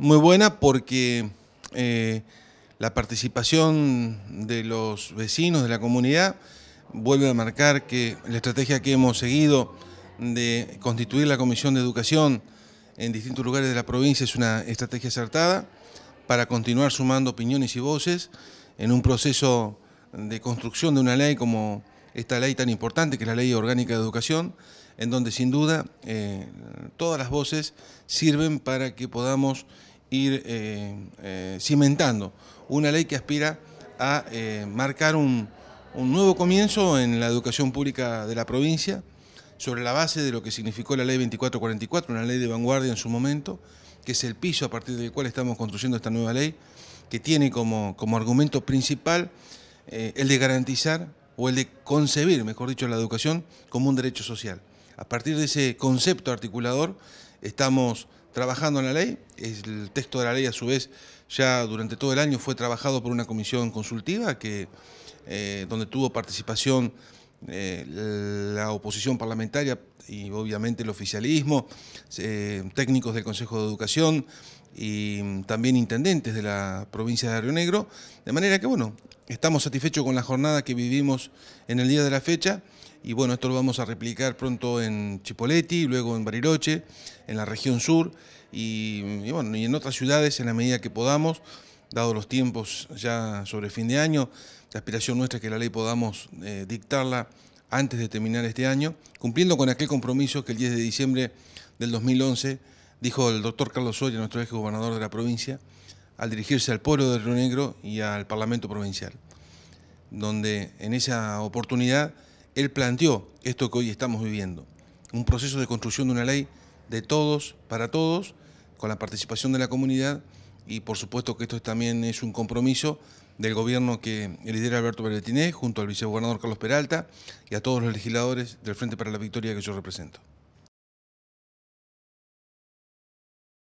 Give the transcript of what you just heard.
Muy buena porque eh, la participación de los vecinos, de la comunidad, vuelve a marcar que la estrategia que hemos seguido de constituir la Comisión de Educación en distintos lugares de la provincia es una estrategia acertada para continuar sumando opiniones y voces en un proceso de construcción de una ley como esta ley tan importante que es la Ley Orgánica de Educación, en donde sin duda eh, todas las voces sirven para que podamos ir eh, eh, cimentando una ley que aspira a marcar un, nuevo comienzo en la educación pública de la provincia, sobre la base de lo que significó la ley 2444, una ley de vanguardia en su momento, que es el piso a partir del cual estamos construyendo esta nueva ley, que tiene como, argumento principal el de garantizar o el de concebir, mejor dicho, la educación como un derecho social. A partir de ese concepto articulador estamos trabajando en la ley. El texto de la ley, a su vez, ya durante todo el año fue trabajado por una comisión consultiva que, eh, donde tuvo participación eh, la oposición parlamentaria y obviamente el oficialismo, eh, técnicos del Consejo de Educación y también intendentes de la provincia de Río Negro. De manera que, bueno, estamos satisfechos con la jornada que vivimos en el día de la fecha y bueno, esto lo vamos a replicar pronto en Chipoleti, luego en Bariloche, en la región sur y, bueno, y en otras ciudades en la medida que podamos, dado los tiempos ya sobre fin de año. La aspiración nuestra es que la ley podamos eh, dictarla antes de terminar este año, cumpliendo con aquel compromiso que el 10 de diciembre del 2011 dijo el doctor Carlos Soria, nuestro ex gobernador de la provincia, al dirigirse al pueblo de Río Negro y al Parlamento Provincial, donde en esa oportunidad él planteó esto que hoy estamos viviendo, un proceso de construcción de una ley de todos, para todos, con la participación de la comunidad y por supuesto que esto también es un compromiso del gobierno que lidera Alberto Beretiné, junto al vicegobernador Carlos Peralta y a todos los legisladores del Frente para la Victoria que yo represento.